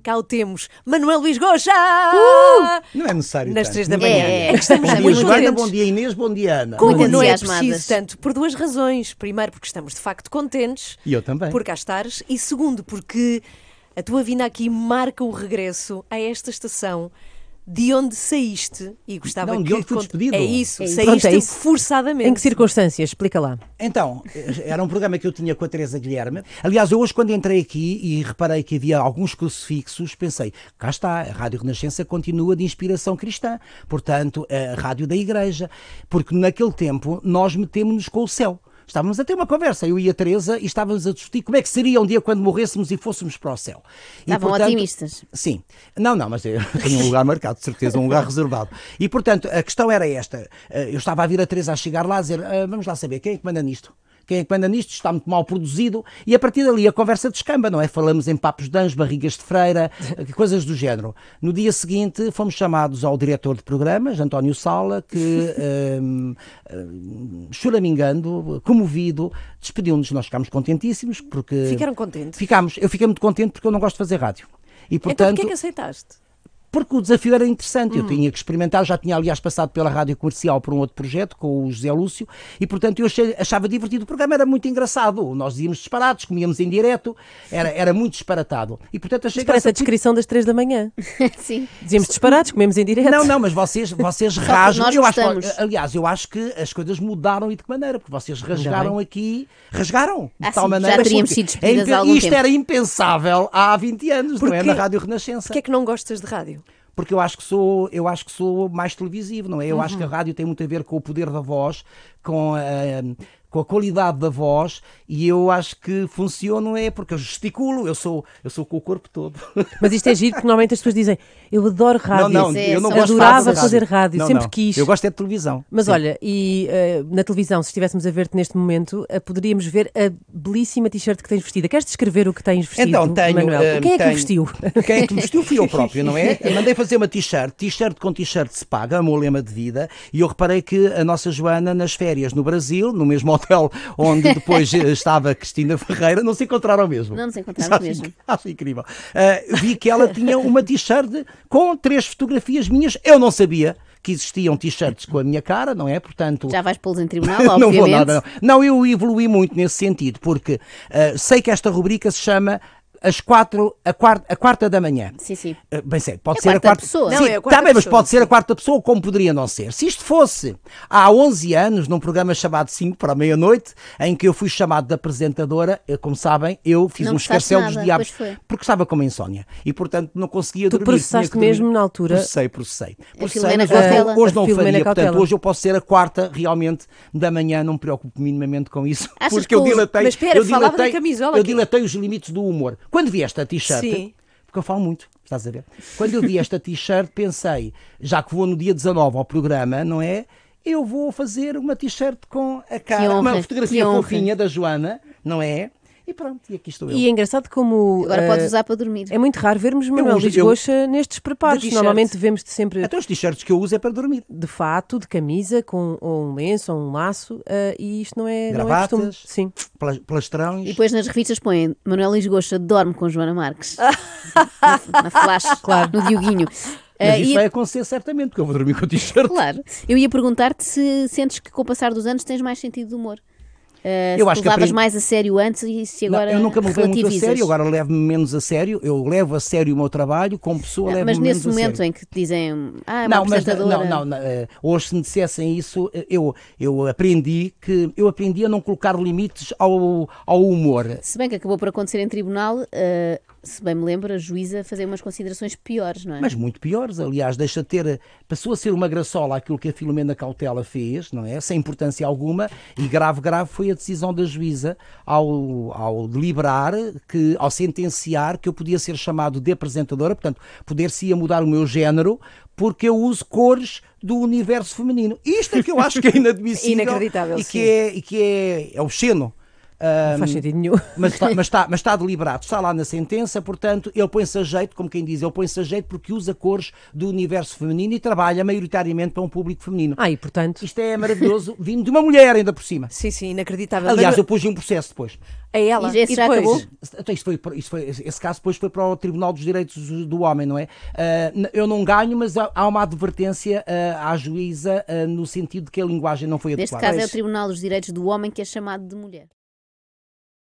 cá o temos, Manuel Luís Goxa! Uh! Não é necessário. Nas três da manhã. É, é. Estamos bom dia, Joana, bom dia, Inês, bom dia, Ana. Como bom não é preciso tanto? Por duas razões. Primeiro, porque estamos de facto contentes. E eu também. Por cá estares. E segundo, porque a tua vinda aqui marca o regresso a esta estação de onde saíste e gostava não, de onde fui cont... despedido. É isso, é isso. saíste Pronto, é isso. forçadamente. Em que circunstâncias? Explica lá. Então, era um programa que eu tinha com a Teresa Guilherme. Aliás, eu hoje quando entrei aqui e reparei que havia alguns crucifixos, pensei, cá está, a Rádio Renascença continua de inspiração cristã, portanto, a rádio da Igreja, porque naquele tempo nós metemos-nos com o céu. Estávamos a ter uma conversa, eu e a Teresa, e estávamos a discutir como é que seria um dia quando morrêssemos e fôssemos para o céu. E, Estavam portanto, otimistas. Sim. Não, não, mas eu tinha um lugar marcado, de certeza, um lugar reservado. E, portanto, a questão era esta. Eh, eu estava a vir a Teresa a chegar lá a dizer, ah, vamos lá saber, quem é que manda nisto? quem é que manda nisto, está muito mal produzido, e a partir dali a conversa descamba, não é? Falamos em papos de anjo, barrigas de freira, eh, coisas do género. No dia seguinte fomos chamados ao diretor de programas, António Sala, que, um, ehm, eh, choramingando, comovido, despediu-nos. Nós ficámos contentíssimos porque. Ficaram contentes? Ficámos. Eu fiquei muito contente porque eu não gosto de fazer rádio. E, portanto, então porquê é que aceitaste? porque o desafio era interessante. Hum. Eu tinha que experimentar, já tinha, aliás, passado pela rádio comercial por um outro projeto com o José Lúcio, e portanto eu achei, achava divertido. O programa era muito engraçado. Nós íamos disparados, comíamos em direto, era, era muito disparatado. E portanto achei parece a descrição das três da manhã. Sim. Dizíamos disparados, comemos em direto. Não, não, mas vocês, vocês rasgam. Eu acho, aliás, eu acho que as coisas mudaram e de que maneira, porque vocês rasgaram aqui, rasgaram de ah, tal sim, maneira. Já teríamos sido é impen... Isto tempo. era impensável há 20 anos, não é? Na Rádio Renascença. Porquê é que não gostas de rádio? porque eu acho que sou, eu acho que sou mais televisivo, não é? Eu uhum. acho que a uhum. rádio tem muito a ver com o poder da voz, com a, ah, com a qualidade da voz e eu acho que funciona é porque eu gesticulo, eu sou, eu sou com o corpo todo. Mas isto é giro porque normalmente as pessoas dizem eu adoro rádio, não, não, eu não adorava fazer rádio, rádio não, sempre quis. Eu gosto é de televisão. Mas Sim. olha, e uh, na televisão, se estivéssemos a ver-te neste momento, uh, poderíamos ver a belíssima t-shirt que tens vestida. Queres descrever o que tens vestido, então, tenho, Manuel? Uh, quem é que vestiu? Quem é que vestiu fui eu próprio, não é? Eu mandei fazer uma t-shirt, t-shirt com t-shirt se paga, é o meu lema de vida, e eu reparei que a nossa Joana nas férias no Brasil, no mesmo hotel onde depois estava Cristina Ferreira, não se encontraram mesmo. Não nos encontraram acho, mesmo. Acho incrível. Uh, vi que ela tinha uma t-shirt com três fotografias minhas, eu não sabia que existiam t-shirts com a minha cara, não é? Portanto. Já vais pô-los em tribunal, obviamente. não vou nada, não. Não, eu evolui muito nesse sentido, porque uh, sei que esta rubrica se chama às quatro, a quarta, a quarta da manhã. Sim, sim. Uh, bem sério, pode é ser a quarta, quarta... pessoa. Sim, não, é a tá quarta também, pessoa. mas pode ser a quarta pessoa, como poderia não ser. Se isto fosse há 11 anos, num programa chamado 5 para meia-noite, em que eu fui chamado de apresentadora, eu, como sabem, eu fiz não um escarcel nada, dos diabos, porque estava com insónia. e, portanto, não conseguia tu dormir. Tu processaste mesmo na altura? Processei, processei. processei mas, uh, hoje não faria, portanto, hoje eu posso ser a quarta, realmente, da manhã, não me preocupo minimamente com isso, Achas porque eu dilatei, mas, pera, eu dilatei, eu dilatei os limites do humor. Quando vi esta t-shirt, porque eu falo muito, estás a ver? Quando eu vi esta t-shirt, pensei, já que vou no dia 19 ao programa, não é? Eu vou fazer uma t-shirt com a cara, uma fotografia fofinha da Joana, não é? E pronto, e aqui estou eu. E é engraçado como. Agora uh, podes eh, usar para dormir. É muito raro vermos Manuel Luís Goxa nestes preparos. Normalmente vemos de sempre. Até então os t-shirts que eu uso é para dormir. De fato, de camisa, com ou um lenço ou um laço. Uh, e isto não é. Gravatas, não é Sim. plastrões. E depois nas revistas põem Manuel Luís Goxa dorme com Joana Marques. na, na flash, claro. no Dioguinho. Mas eh, isso ia... vai acontecer certamente, porque eu vou dormir com o t-shirt. Claro. Eu ia perguntar-te se sentes que com o passar dos anos tens mais sentido de humor. Uh, eu acho que levavas aprendi... mais a sério antes e se agora não, Eu nunca me levei muito a sério, agora levo-me menos a sério. Eu levo a sério o meu trabalho, como pessoa não, levo Mas nesse momento em que te dizem, ah, é não, mas, não, não, não, eh, hoje se me dissessem isso, eh, eu, eu aprendi que eu aprendi a não colocar limites ao, ao humor. Se bem que acabou por acontecer em tribunal, uh, se bem me lembro, a juíza fazia umas considerações piores, não é? Mas muito piores, aliás, deixa de ter, passou a ser uma graçola aquilo que a Filomena Cautela fez, não é? Sem importância alguma, e grave, grave foi a decisão da juíza ao, ao deliberar, que, ao sentenciar que eu podia ser chamado de apresentadora, portanto, poder-se ia mudar o meu género, porque eu uso cores do universo feminino. Isto é que eu acho que é inadmissível. Inacreditável, e que sim. É, e que é, é obsceno não faz sentido nenhum. Mas está, mas, está, mas está deliberado, está lá na sentença, portanto, ele põe-se a jeito, como quem diz, ele põe-se a jeito porque usa cores do universo feminino e trabalha maioritariamente para um público feminino. Ah, e portanto. Isto é maravilhoso, vindo de uma mulher ainda por cima. Sim, sim, inacreditável. Aliás, eu pus um processo depois. É ela? E, e depois? acabou? Então, isto foi, foi, esse caso depois foi para o Tribunal dos Direitos do Homem, não é? Uh, eu não ganho, mas há uma advertência uh, à juíza uh, no sentido de que a linguagem não foi adequada. Neste caso é o Tribunal dos Direitos do Homem que é chamado de mulher.